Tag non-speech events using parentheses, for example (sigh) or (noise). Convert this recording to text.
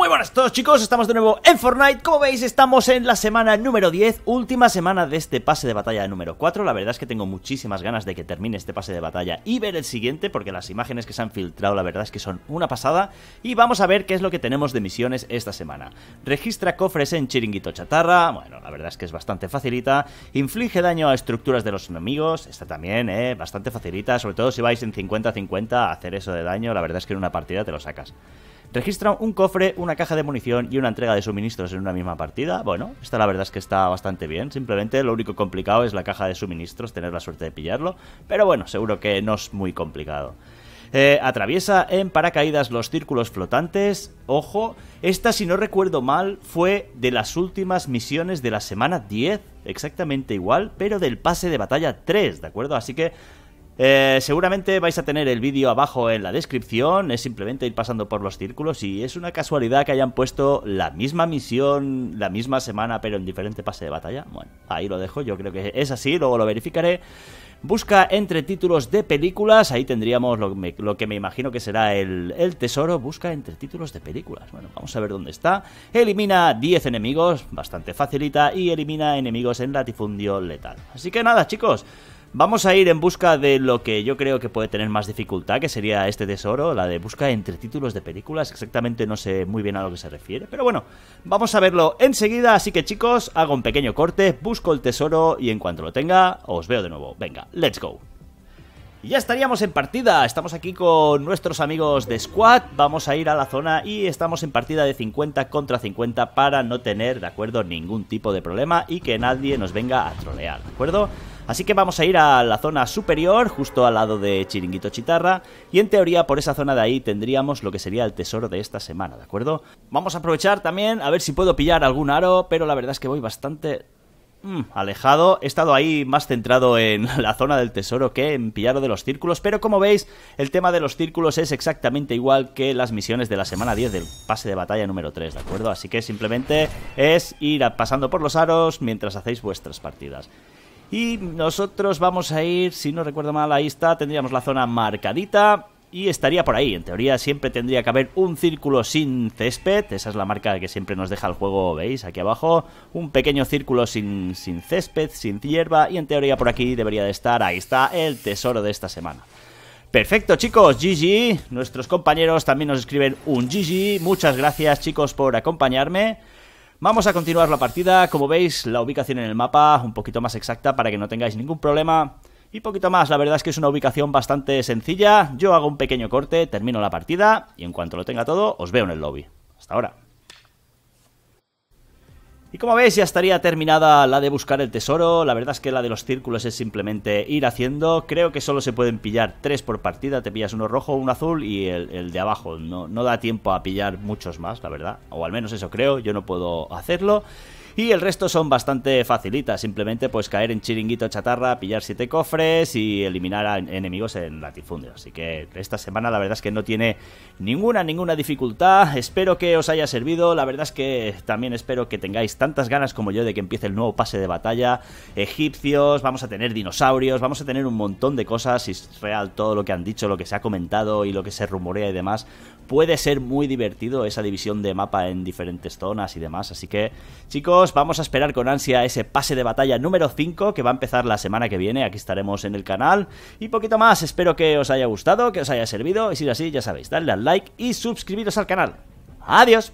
Muy buenas a todos chicos, estamos de nuevo en Fortnite Como veis estamos en la semana número 10 Última semana de este pase de batalla número 4 La verdad es que tengo muchísimas ganas de que termine este pase de batalla Y ver el siguiente porque las imágenes que se han filtrado La verdad es que son una pasada Y vamos a ver qué es lo que tenemos de misiones esta semana Registra cofres en chiringuito chatarra Bueno, la verdad es que es bastante facilita Inflige daño a estructuras de los enemigos Esta también, eh, bastante facilita Sobre todo si vais en 50-50 a hacer eso de daño La verdad es que en una partida te lo sacas Registra un cofre, una caja de munición y una entrega de suministros en una misma partida. Bueno, esta la verdad es que está bastante bien. Simplemente lo único complicado es la caja de suministros, tener la suerte de pillarlo. Pero bueno, seguro que no es muy complicado. Eh, atraviesa en paracaídas los círculos flotantes. Ojo, esta si no recuerdo mal fue de las últimas misiones de la semana 10, exactamente igual, pero del pase de batalla 3, ¿de acuerdo? Así que eh, seguramente vais a tener el vídeo abajo en la descripción, es simplemente ir pasando por los círculos y es una casualidad que hayan puesto la misma misión la misma semana pero en diferente pase de batalla. Bueno, ahí lo dejo, yo creo que es así, luego lo verificaré. Busca entre títulos de películas, ahí tendríamos lo, que me imagino que será el, el, tesoro. Busca entre títulos de películas. Bueno, vamos a ver dónde está. Elimina 10 enemigos, bastante facilita, y elimina enemigos en latifundio letal. Así que nada, chicos. Vamos a ir en busca de lo que yo creo que puede tener más dificultad, que sería este tesoro, la de busca entre títulos de películas. Exactamente no sé muy bien a lo que se refiere, pero bueno, vamos a verlo enseguida. Así que chicos, hago un pequeño corte, busco el tesoro y en cuanto lo tenga, os veo de nuevo. Venga, let's go. Y ya estaríamos en partida, estamos aquí con nuestros amigos de Squad, vamos a ir a la zona y estamos en partida de 50 contra 50 para no tener, de acuerdo, ningún tipo de problema y que nadie nos venga a trolear, de acuerdo. Así que vamos a ir a la zona superior, justo al lado de Chiringuito Chitarra, y en teoría por esa zona de ahí tendríamos lo que sería el tesoro de esta semana, ¿de acuerdo? Vamos a aprovechar también a ver si puedo pillar algún aro, pero la verdad es que voy bastante Mm, alejado. He estado ahí más centrado en (laughs) la zona del tesoro que en pillarlo de los círculos, pero como veis, el tema de los círculos es exactamente igual que las misiones de la semana 10 del pase de batalla número 3, ¿de acuerdo? Así que simplemente es ir pasando por los aros mientras hacéis vuestras partidas. Y nosotros vamos a ir, si no recuerdo mal, ahí está, tendríamos la zona marcadita y estaría por ahí. En teoría siempre tendría que haber un círculo sin césped, esa es la marca que siempre nos deja el juego, veis, aquí abajo, un pequeño círculo sin, sin césped, sin hierba y en teoría por aquí debería de estar, ahí está, el tesoro de esta semana. Perfecto chicos, GG, nuestros compañeros también nos escriben un GG, muchas gracias chicos por acompañarme. Vamos a continuar la partida, como veis la ubicación en el mapa un poquito más exacta para que no tengáis ningún problema y poquito más. La verdad es que es una ubicación bastante sencilla. Yo hago un pequeño corte, termino la partida y en cuanto lo tenga todo, os veo en el lobby. Hasta ahora. Y como veis ya estaría terminada la de buscar el tesoro, la verdad es que la de los círculos es simplemente ir haciendo, creo que solo se pueden pillar tres por partida, te pillas uno rojo, uno azul y el, de abajo, no, no da tiempo a pillar muchos más, la verdad, o al menos eso creo, yo no puedo hacerlo y el resto son bastante facilitas, simplemente pues caer en chiringuito chatarra, pillar siete cofres y eliminar a enemigos en latifundio. Así que esta semana la verdad es que no tiene ninguna, ninguna dificultad. Espero que os haya servido, la verdad es que también espero que tengáis tantas ganas como yo de que empiece el nuevo pase de batalla. Egipcios, vamos a tener dinosaurios, vamos a tener un montón de cosas, y es real todo lo que han dicho, lo que se ha comentado y lo que se rumorea y demás. Puede ser muy divertido esa división de mapa en diferentes zonas y demás. Así que, chicos, vamos a esperar con ansia ese pase de batalla número 5 que va a empezar la semana que viene, aquí estaremos en el canal y poquito más, espero que os haya gustado, que os haya servido y si es así ya sabéis, darle al like y suscribiros al canal. Adiós.